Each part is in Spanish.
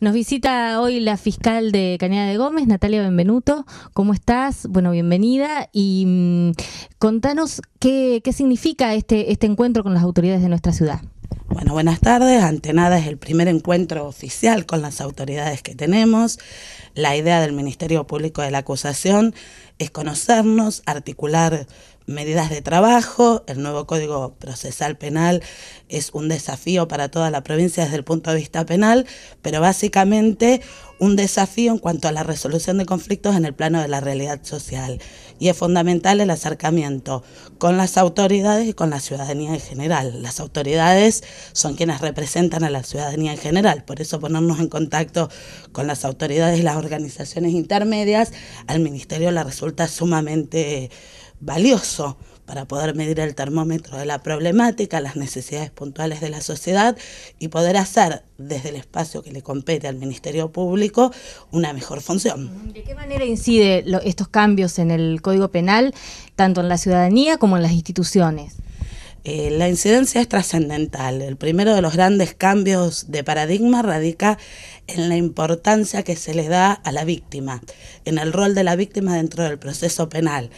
Nos visita hoy la fiscal de Cañada de Gómez, Natalia Benvenuto. ¿Cómo estás? Bueno, bienvenida y mm, contanos qué, qué significa este, este encuentro con las autoridades de nuestra ciudad. Bueno, buenas tardes. Ante nada es el primer encuentro oficial con las autoridades que tenemos. La idea del Ministerio Público de la Acusación es conocernos, articular medidas de trabajo. El nuevo Código Procesal Penal es un desafío para toda la provincia desde el punto de vista penal, pero básicamente un desafío en cuanto a la resolución de conflictos en el plano de la realidad social y es fundamental el acercamiento con las autoridades y con la ciudadanía en general. Las autoridades son quienes representan a la ciudadanía en general, por eso ponernos en contacto con las autoridades y las organizaciones intermedias al Ministerio le resulta sumamente valioso para poder medir el termómetro de la problemática, las necesidades puntuales de la sociedad y poder hacer desde el espacio que le compete al Ministerio Público una mejor función. ¿De qué manera incide estos cambios en el Código Penal, tanto en la ciudadanía como en las instituciones? Eh, la incidencia es trascendental. El primero de los grandes cambios de paradigma radica en la importancia que se le da a la víctima, en el rol de la víctima dentro del proceso penal.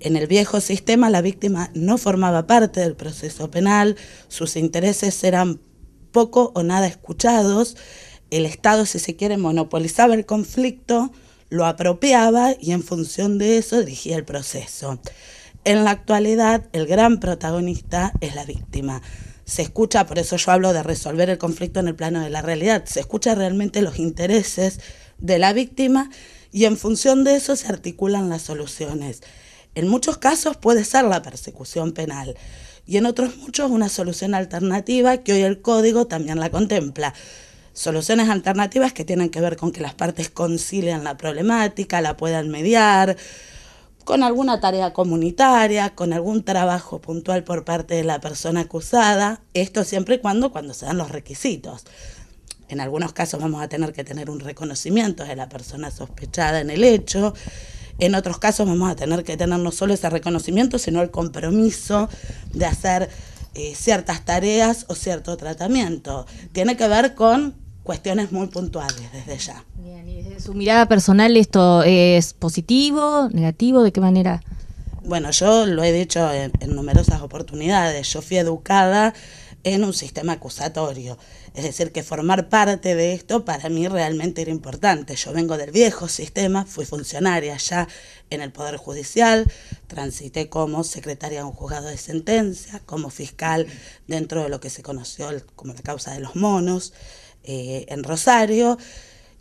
En el viejo sistema la víctima no formaba parte del proceso penal, sus intereses eran poco o nada escuchados, el Estado, si se quiere, monopolizaba el conflicto, lo apropiaba y en función de eso dirigía el proceso. En la actualidad, el gran protagonista es la víctima. Se escucha, por eso yo hablo de resolver el conflicto en el plano de la realidad, se escucha realmente los intereses de la víctima y en función de eso se articulan las soluciones. En muchos casos puede ser la persecución penal y en otros muchos una solución alternativa que hoy el código también la contempla. Soluciones alternativas que tienen que ver con que las partes concilien la problemática, la puedan mediar, con alguna tarea comunitaria, con algún trabajo puntual por parte de la persona acusada, esto siempre y cuando, cuando se dan los requisitos. En algunos casos vamos a tener que tener un reconocimiento de la persona sospechada en el hecho, en otros casos vamos a tener que tener no solo ese reconocimiento, sino el compromiso de hacer eh, ciertas tareas o cierto tratamiento. Tiene que ver con cuestiones muy puntuales desde ya. Bien, y desde su mirada personal, ¿esto es positivo, negativo? ¿De qué manera? Bueno, yo lo he dicho en numerosas oportunidades. Yo fui educada en un sistema acusatorio. Es decir, que formar parte de esto para mí realmente era importante. Yo vengo del viejo sistema, fui funcionaria ya en el Poder Judicial, transité como secretaria de un juzgado de sentencia, como fiscal dentro de lo que se conoció como la causa de los monos eh, en Rosario.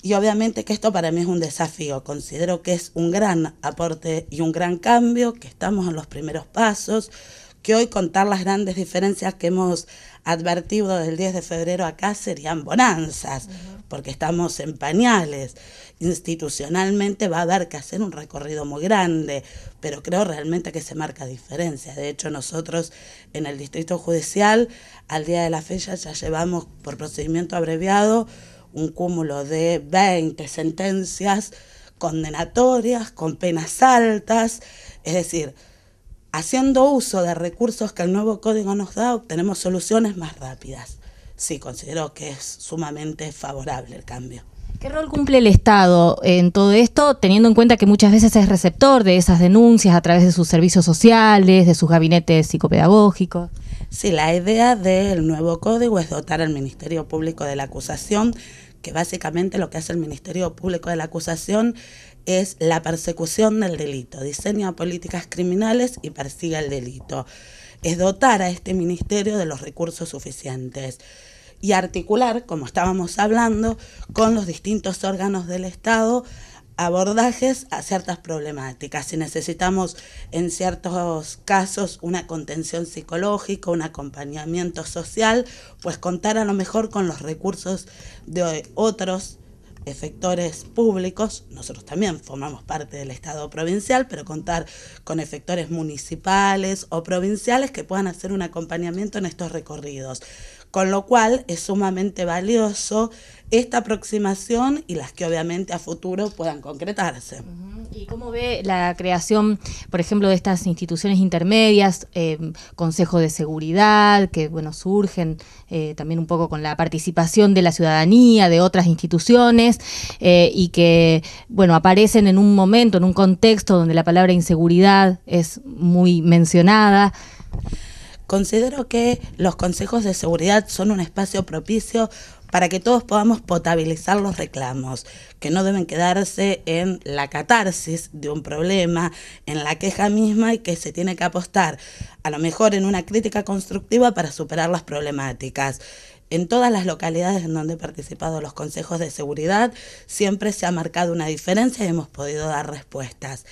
Y obviamente que esto para mí es un desafío, considero que es un gran aporte y un gran cambio, que estamos en los primeros pasos, que hoy contar las grandes diferencias que hemos advertido del 10 de febrero acá serían bonanzas, porque estamos en pañales. Institucionalmente va a haber que hacer un recorrido muy grande, pero creo realmente que se marca diferencia. De hecho, nosotros en el Distrito Judicial, al día de la fecha, ya llevamos por procedimiento abreviado un cúmulo de 20 sentencias condenatorias, con penas altas, es decir, Haciendo uso de recursos que el nuevo código nos da, obtenemos soluciones más rápidas. Sí, considero que es sumamente favorable el cambio. ¿Qué rol cumple el Estado en todo esto, teniendo en cuenta que muchas veces es receptor de esas denuncias a través de sus servicios sociales, de sus gabinetes psicopedagógicos? Sí, la idea del nuevo código es dotar al Ministerio Público de la Acusación, que básicamente lo que hace el Ministerio Público de la Acusación es la persecución del delito, diseña políticas criminales y persigue el delito. Es dotar a este ministerio de los recursos suficientes y articular, como estábamos hablando, con los distintos órganos del Estado abordajes a ciertas problemáticas. Si necesitamos en ciertos casos una contención psicológica, un acompañamiento social, pues contar a lo mejor con los recursos de otros efectores públicos, nosotros también formamos parte del Estado provincial, pero contar con efectores municipales o provinciales que puedan hacer un acompañamiento en estos recorridos. Con lo cual es sumamente valioso esta aproximación y las que obviamente a futuro puedan concretarse. ¿Y cómo ve la creación, por ejemplo, de estas instituciones intermedias, eh, consejos de seguridad, que bueno, surgen eh, también un poco con la participación de la ciudadanía, de otras instituciones, eh, y que bueno, aparecen en un momento, en un contexto donde la palabra inseguridad es muy mencionada? Considero que los consejos de seguridad son un espacio propicio para que todos podamos potabilizar los reclamos, que no deben quedarse en la catarsis de un problema, en la queja misma y que se tiene que apostar, a lo mejor en una crítica constructiva para superar las problemáticas. En todas las localidades en donde he participado los consejos de seguridad, siempre se ha marcado una diferencia y hemos podido dar respuestas.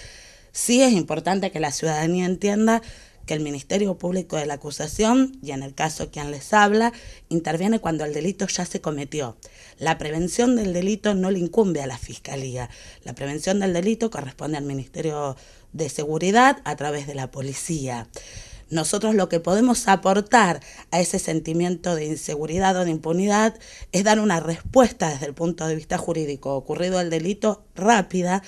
Sí es importante que la ciudadanía entienda que el Ministerio Público de la acusación, y en el caso quien les habla, interviene cuando el delito ya se cometió. La prevención del delito no le incumbe a la Fiscalía. La prevención del delito corresponde al Ministerio de Seguridad a través de la Policía. Nosotros lo que podemos aportar a ese sentimiento de inseguridad o de impunidad es dar una respuesta desde el punto de vista jurídico ocurrido al delito rápida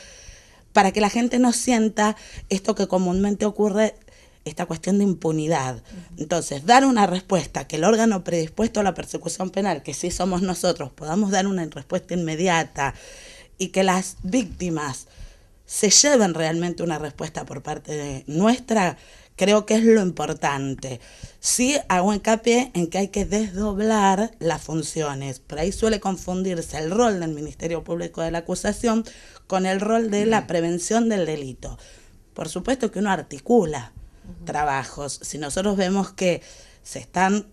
para que la gente no sienta esto que comúnmente ocurre esta cuestión de impunidad. Entonces, dar una respuesta, que el órgano predispuesto a la persecución penal, que sí somos nosotros, podamos dar una respuesta inmediata y que las víctimas se lleven realmente una respuesta por parte de nuestra, creo que es lo importante. Sí hago hincapié en que hay que desdoblar las funciones. Por ahí suele confundirse el rol del Ministerio Público de la Acusación con el rol de la prevención del delito. Por supuesto que uno articula, trabajos. Si nosotros vemos que se están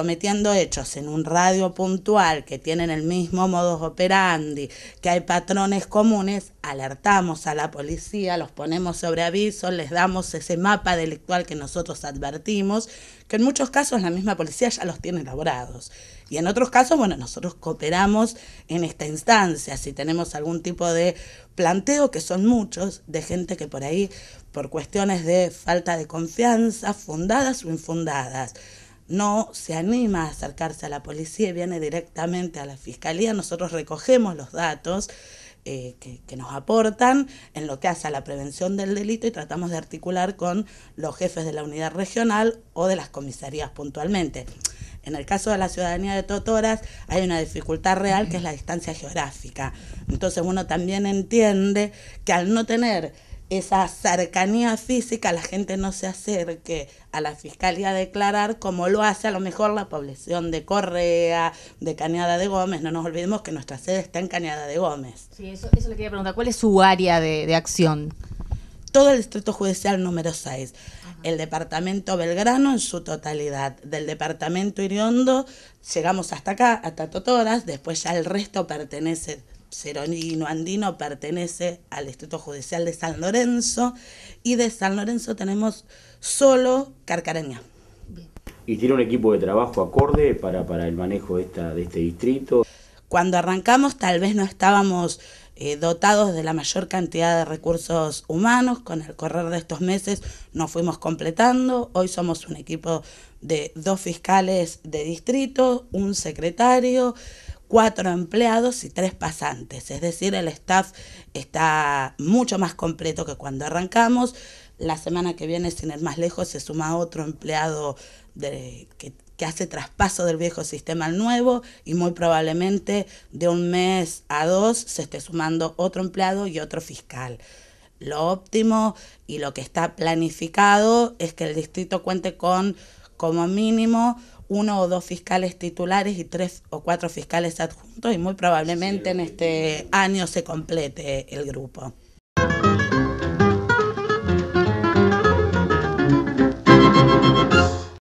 cometiendo hechos en un radio puntual que tienen el mismo modus operandi, que hay patrones comunes, alertamos a la policía, los ponemos sobre aviso, les damos ese mapa delictual que nosotros advertimos, que en muchos casos la misma policía ya los tiene elaborados. Y en otros casos, bueno, nosotros cooperamos en esta instancia, si tenemos algún tipo de planteo, que son muchos, de gente que por ahí, por cuestiones de falta de confianza, fundadas o infundadas, no se anima a acercarse a la policía y viene directamente a la fiscalía. Nosotros recogemos los datos eh, que, que, nos aportan en lo que hace a la prevención del delito y tratamos de articular con los jefes de la unidad regional o de las comisarías puntualmente. En el caso de la ciudadanía de Totoras hay una dificultad real que es la distancia geográfica. Entonces uno también entiende que al no tener esa cercanía física, la gente no se acerque a la fiscalía a declarar como lo hace a lo mejor la población de Correa, de Cañada de Gómez. No nos olvidemos que nuestra sede está en Cañada de Gómez. Sí, eso, eso le quería preguntar. ¿Cuál es su área de, de acción? Todo el distrito judicial número 6 el departamento Belgrano en su totalidad. Del departamento Iriondo llegamos hasta acá, hasta Totoras, después ya el resto pertenece Ceronino Andino pertenece al Distrito Judicial de San Lorenzo y de San Lorenzo tenemos solo Carcareña. ¿Y tiene un equipo de trabajo acorde para, para el manejo de, esta, de este distrito? Cuando arrancamos tal vez no estábamos eh, dotados de la mayor cantidad de recursos humanos. Con el correr de estos meses nos fuimos completando. Hoy somos un equipo de dos fiscales de distrito, un secretario, cuatro empleados y tres pasantes. Es decir, el staff está mucho más completo que cuando arrancamos. La semana que viene, sin ir más lejos, se suma otro empleado que, que hace traspaso del viejo sistema al nuevo y muy probablemente de un mes a dos se esté sumando otro empleado y otro fiscal. Lo óptimo y lo que está planificado es que el distrito cuente con como mínimo uno o dos fiscales titulares y tres o cuatro fiscales adjuntos y muy probablemente en este año se complete el grupo.